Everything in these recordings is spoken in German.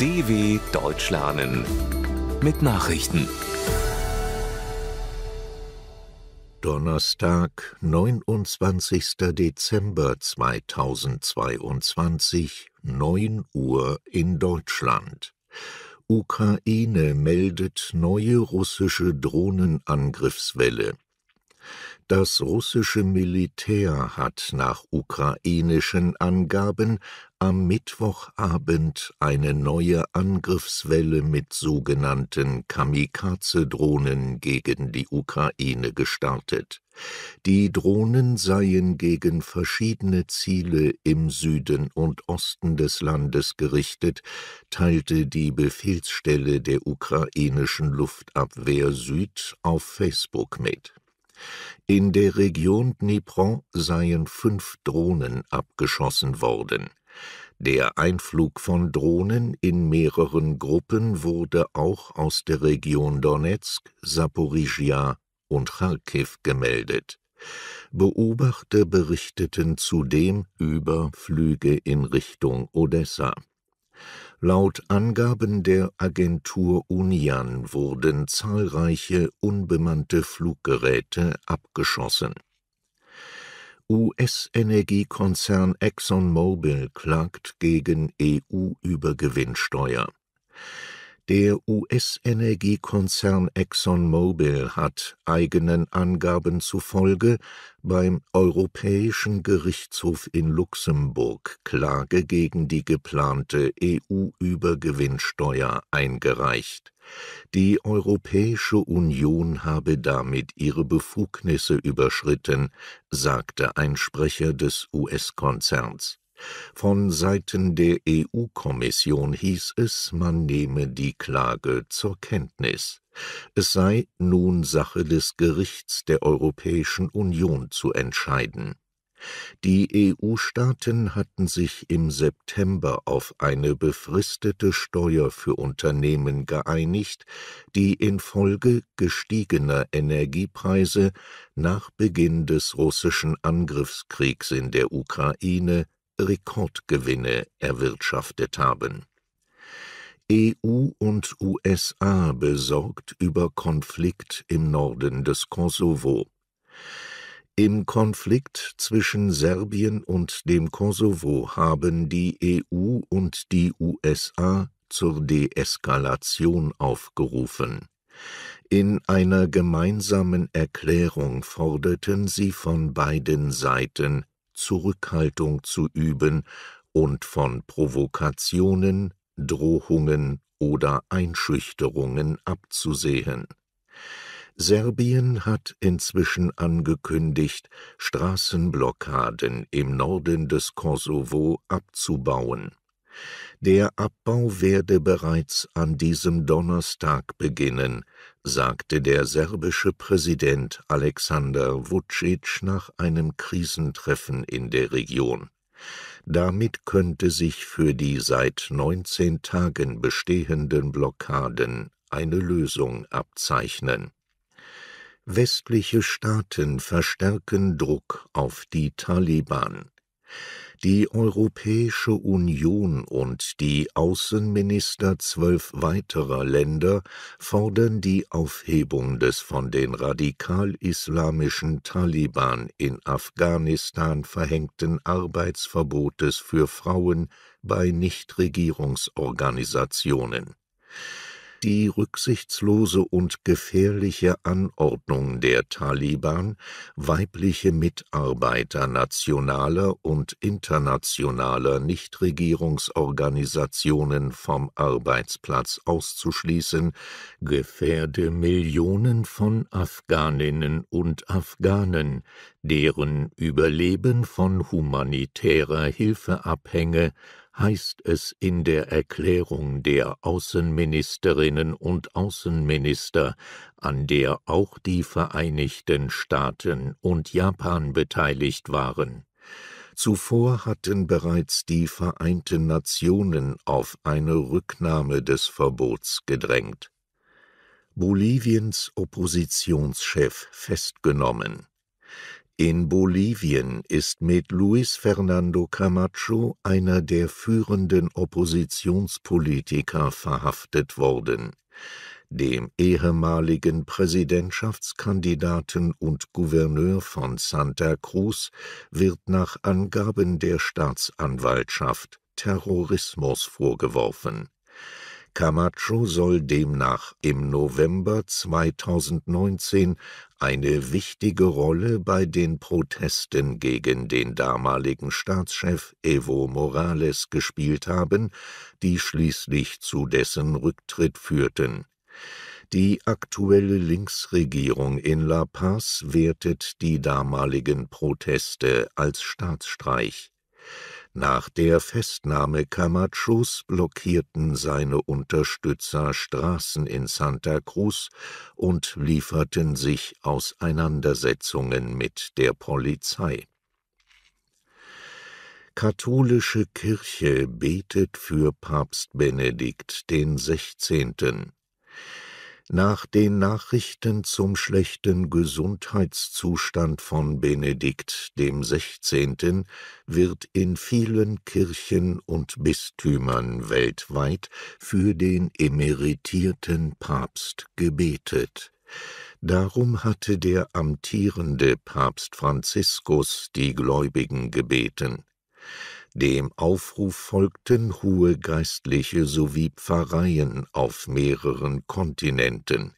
DW Deutsch lernen mit Nachrichten. Donnerstag, 29. Dezember 2022, 9 Uhr in Deutschland. Ukraine meldet neue russische Drohnenangriffswelle. Das russische Militär hat nach ukrainischen Angaben am Mittwochabend eine neue Angriffswelle mit sogenannten Kamikaze-Drohnen gegen die Ukraine gestartet. Die Drohnen seien gegen verschiedene Ziele im Süden und Osten des Landes gerichtet, teilte die Befehlsstelle der ukrainischen Luftabwehr Süd auf Facebook mit. In der Region Dnipro seien fünf Drohnen abgeschossen worden. Der Einflug von Drohnen in mehreren Gruppen wurde auch aus der Region Donezk, Saporischja und Charkiw gemeldet. Beobachter berichteten zudem über Flüge in Richtung Odessa. Laut Angaben der Agentur Unian wurden zahlreiche unbemannte Fluggeräte abgeschossen US-Energiekonzern ExxonMobil klagt gegen EU-Übergewinnsteuer. Der US-Energiekonzern ExxonMobil hat eigenen Angaben zufolge beim Europäischen Gerichtshof in Luxemburg Klage gegen die geplante EU-Übergewinnsteuer eingereicht die Europäische Union habe damit ihre Befugnisse überschritten, sagte ein Sprecher des US-Konzerns. Von Seiten der EU-Kommission hieß es, man nehme die Klage zur Kenntnis. Es sei nun Sache des Gerichts der Europäischen Union zu entscheiden. Die EU-Staaten hatten sich im September auf eine befristete Steuer für Unternehmen geeinigt, die infolge gestiegener Energiepreise nach Beginn des russischen Angriffskriegs in der Ukraine Rekordgewinne erwirtschaftet haben. EU und USA besorgt über Konflikt im Norden des Kosovo im Konflikt zwischen Serbien und dem Kosovo haben die EU und die USA zur Deeskalation aufgerufen. In einer gemeinsamen Erklärung forderten sie von beiden Seiten, Zurückhaltung zu üben und von Provokationen, Drohungen oder Einschüchterungen abzusehen Serbien hat inzwischen angekündigt, Straßenblockaden im Norden des Kosovo abzubauen. Der Abbau werde bereits an diesem Donnerstag beginnen, sagte der serbische Präsident Alexander Vucic nach einem Krisentreffen in der Region. Damit könnte sich für die seit 19 Tagen bestehenden Blockaden eine Lösung abzeichnen. Westliche Staaten verstärken Druck auf die Taliban. Die Europäische Union und die Außenminister zwölf weiterer Länder fordern die Aufhebung des von den radikal-islamischen Taliban in Afghanistan verhängten Arbeitsverbotes für Frauen bei Nichtregierungsorganisationen die rücksichtslose und gefährliche Anordnung der Taliban, weibliche Mitarbeiter nationaler und internationaler Nichtregierungsorganisationen vom Arbeitsplatz auszuschließen, gefährde Millionen von Afghaninnen und Afghanen, deren Überleben von humanitärer Hilfe abhänge, heißt es in der Erklärung der Außenministerinnen und Außenminister, an der auch die Vereinigten Staaten und Japan beteiligt waren. Zuvor hatten bereits die Vereinten Nationen auf eine Rücknahme des Verbots gedrängt. Boliviens Oppositionschef festgenommen. In Bolivien ist mit Luis Fernando Camacho einer der führenden Oppositionspolitiker verhaftet worden. Dem ehemaligen Präsidentschaftskandidaten und Gouverneur von Santa Cruz wird nach Angaben der Staatsanwaltschaft Terrorismus vorgeworfen. Camacho soll demnach im November 2019 eine wichtige Rolle bei den Protesten gegen den damaligen Staatschef Evo Morales gespielt haben, die schließlich zu dessen Rücktritt führten. Die aktuelle Linksregierung in La Paz wertet die damaligen Proteste als Staatsstreich. Nach der Festnahme Camachos blockierten seine Unterstützer Straßen in Santa Cruz und lieferten sich Auseinandersetzungen mit der Polizei. Katholische Kirche betet für Papst Benedikt den 16 nach den Nachrichten zum schlechten Gesundheitszustand von Benedikt dem 16. wird in vielen Kirchen und Bistümern weltweit für den emeritierten Papst gebetet. Darum hatte der amtierende Papst Franziskus die Gläubigen gebeten. Dem Aufruf folgten hohe Geistliche sowie Pfarreien auf mehreren Kontinenten.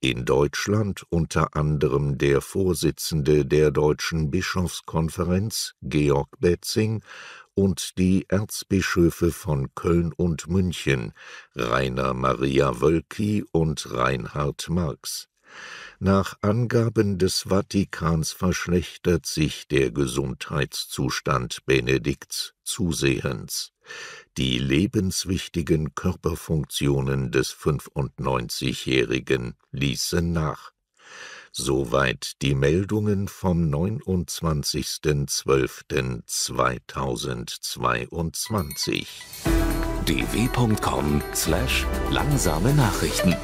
In Deutschland unter anderem der Vorsitzende der Deutschen Bischofskonferenz, Georg Betzing, und die Erzbischöfe von Köln und München, Rainer Maria Wölki und Reinhard Marx. Nach Angaben des Vatikans verschlechtert sich der Gesundheitszustand Benedikts zusehends. Die lebenswichtigen Körperfunktionen des 95-Jährigen ließen nach. Soweit die Meldungen vom 29.12.2022. dw.com/langsame Nachrichten